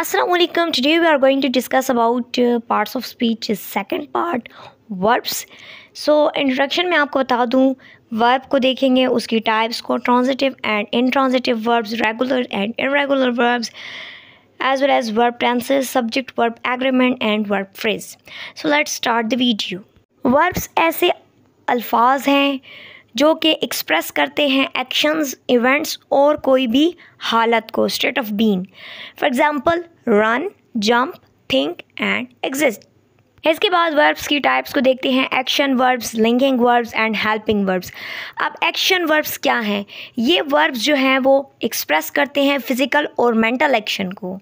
Aslam today we are going to discuss about parts of speech second part verbs so introduction में आपको बता दूँ verb को देखेंगे उसकी टाइप्स को transitive and intransitive verbs regular and irregular verbs as well as verb tenses subject verb agreement and verb phrase so let start the video verbs ऐसे अल्फाज हैं जो कि एक्सप्रेस करते हैं एक्शंस इवेंट्स और कोई भी हालत को state of being for example run jump think and exist इसके बाद वर्ब्स की टाइप्स को देखते हैं action verbs linking verbs and helping verbs अब एक्शन वर्ब्स क्या हैं ये वर्ब्स जो हैं वो एक्सप्रेस करते हैं फिज़िकल और मेंटल एक्शन को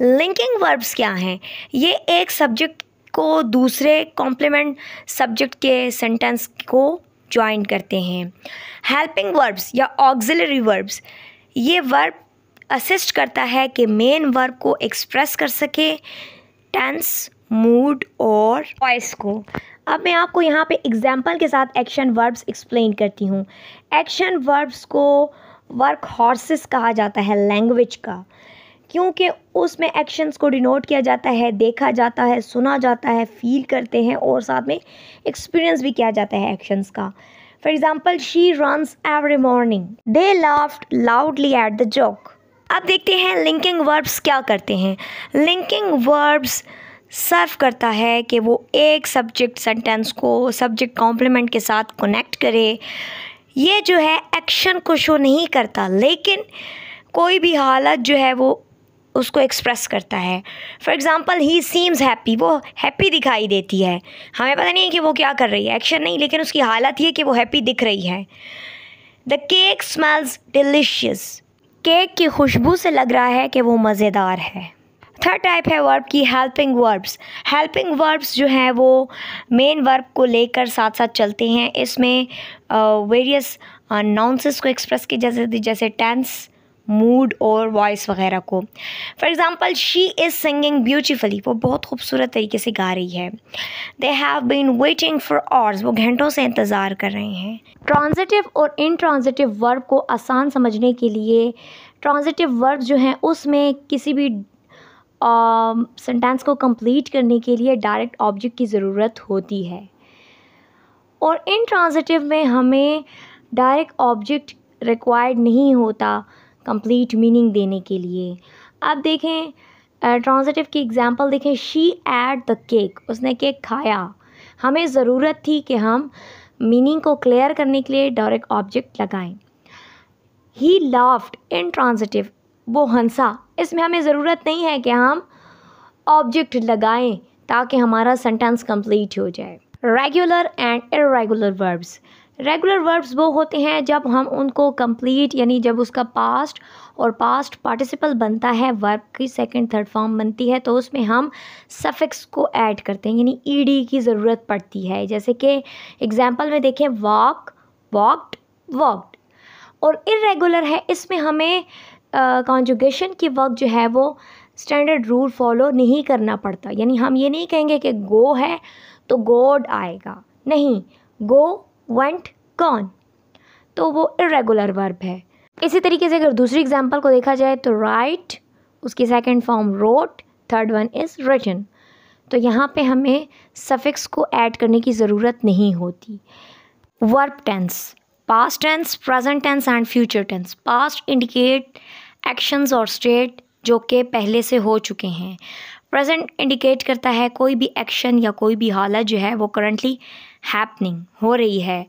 लिंकिंग वर्ब्स क्या हैं ये एक सब्जेक्ट को दूसरे कॉम्प्लीमेंट सब्जेक्ट के सेंटेंस को ज्वाइन करते हैं हेल्पिंग वर्ब्स या ऑक्सिलरी वर्ब्स ये वर्ब असिस्ट करता है कि मेन वर्ब को एक्सप्रेस कर सके टेंस मूड और वॉइस को अब मैं आपको यहाँ पे एग्जाम्पल के साथ एक्शन वर्ब्स एक्सप्लेन करती हूँ एक्शन वर्ब्स को वर्क हॉर्सेस कहा जाता है लैंग्वेज का क्योंकि उसमें एक्शंस को डिनोट किया जाता है देखा जाता है सुना जाता है फील करते हैं और साथ में एक्सपीरियंस भी किया जाता है एक्शंस का for example she run every morning they laugh loudly at the joke अब देखते हैं लिंकिंग वर्ब्स क्या करते हैं लिंकिंग वर्ब्स सर्व करता है कि वो एक सब्जेक्ट सेंटेंस को सब्जेक्ट कॉम्प्लीमेंट के साथ कनेक्ट करे ये जो है एक्शन को शो नहीं करता लेकिन कोई भी हालत जो है वो उसको एक्सप्रेस करता है for example he seems happy वो हैप्पी दिखाई देती है हमें पता नहीं है कि वो क्या कर रही है एक्शन नहीं लेकिन उसकी हालत ये कि वो हैप्पी दिख रही है the cake smells delicious cake की खुशबू से लग रहा है कि वो मज़ेदार है थर्ड टाइप है वर्ब की हेल्पिंग वर्ब्स हेल्पिंग वर्ब्स जो हैं वो मेन वर्ब को लेकर साथ साथ चलते हैं इसमें वेरियस uh, नाउंसेस uh, को एक्सप्रेस की जैसे जैसे टेंस मूड और वॉइस वगैरह को for example she is singing beautifully वो बहुत खूबसूरत तरीके से गा रही है they have been waiting for hours वो घंटों से इंतज़ार कर रहे हैं ट्रांजिटिव और इनट्रांजिटिव वर्ब को आसान समझने के लिए ट्रांजिटिव वर्ब जो हैं उसमें किसी भी सेंटेंस uh, को कंप्लीट करने के लिए डायरेक्ट ऑब्जेक्ट की ज़रूरत होती है और इन ट्रांजिटिव में हमें डायरेक्ट ऑब्जेक्ट रिक्वायर्ड नहीं होता कंप्लीट मीनिंग देने के लिए अब देखें ट्रांजिटिव की एग्ज़ाम्पल देखें शी एड द केक उसने केक खाया हमें ज़रूरत थी कि हम मीनिंग को क्लियर करने के लिए डायरेक्ट ऑब्जेक्ट लगाएं ही लाफ्ड इन ट्रांजिटिव वो हंसा इसमें हमें ज़रूरत नहीं है कि हम ऑब्जेक्ट लगाएं ताकि हमारा सेंटेंस कंप्लीट हो जाए regular and irregular verbs regular verbs वो होते हैं जब हम उनको कंप्लीट यानी जब उसका पास्ट और पास्ट पार्टिसिपल बनता है वर्ब की सेकंड थर्ड फॉर्म बनती है तो उसमें हम सफिक्स को ऐड करते हैं यानी ईडी की ज़रूरत पड़ती है जैसे कि एग्जांपल में देखें वॉक वॉकड वॉकड और इरेगुलर है इसमें हमें कॉन्जुगेशन uh, के वक्त जो है वो स्टैंडर्ड रूल फॉलो नहीं करना पड़ता यानी हम ये नहीं कहेंगे कि गो है तो गोड आएगा नहीं गो वेंट गॉन तो वो इरेगुलर वर्ब है इसी तरीके से अगर दूसरी एग्जाम्पल को देखा जाए तो राइट उसकी second form wrote third one is written तो यहाँ पे हमें सफिक्स को ऐड करने की ज़रूरत नहीं होती verb tense past tense present tense and future tense past indicate actions और स्टेट जो कि पहले से हो चुके हैं प्रेजेंट इंडिकेट करता है कोई भी एक्शन या कोई भी हालत जो है वो करंटली हैपनिंग हो रही है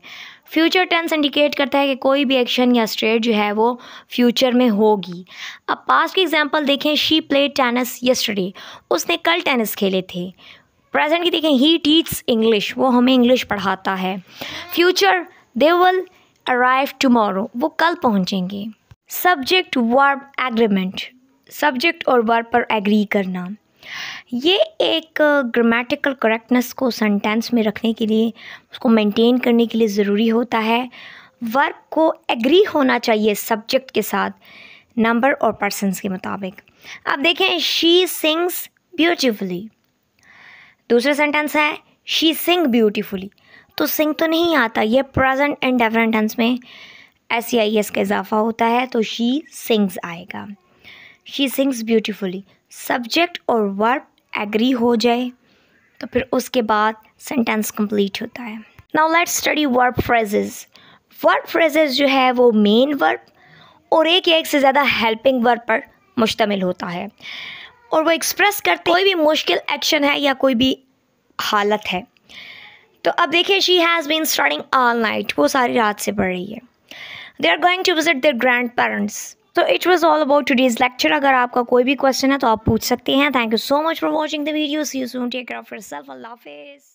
फ्यूचर टेंस इंडिकेट करता है कि कोई भी एक्शन या स्ट्रेट जो है वो फ्यूचर में होगी अब पास्ट की एग्जांपल देखें शी प्ले टेनिस यस्टरडे उसने कल टेनिस खेले थे प्रेजेंट की देखें ही टीच इंग्लिश वो हमें इंग्लिश पढ़ाता है future they will arrive tomorrow वो कल पहुँचेंगे सब्जेक्ट वर्ब एग्रीमेंट सब्जेक्ट और वर्ब पर एग्री करना ये एक ग्रामेटिकल करेक्टनेस को सेंटेंस में रखने के लिए उसको मेंटेन करने के लिए ज़रूरी होता है वर्क को एग्री होना चाहिए सब्जेक्ट के साथ नंबर और पर्सनस के मुताबिक अब देखें शी सिंग्स ब्यूटिफुली दूसरा सेंटेंस है शी सिंग ब्यूटिफुली तो सिंग तो नहीं आता ये प्रेजेंट एंड डेफरेंटेंस टेंस में एस सी आई एस का इजाफा होता है तो शी सिंग्स आएगा शी सिंग्स ब्यूटिफुली सब्जेक्ट और वर्क एग्री हो जाए तो फिर उसके बाद सेंटेंस कंप्लीट होता है now let study verb phrases verb phrases जो है वो मेन वर्ब और एक या एक से ज़्यादा हेल्पिंग वर्ब पर मुश्तमिल होता है और वो एक्सप्रेस करते कोई भी मुश्किल एक्शन है या कोई भी हालत है तो अब देखिए she has been starting all night वो सारी रात से पढ़ रही है they are going to visit their grandparents तो it was all about today's lecture अगर आपका कोई भी क्वेश्चन है तो आप पूछ सकते हैं thank you so much for watching the video see you soon take care of अल्लाह हाफिज़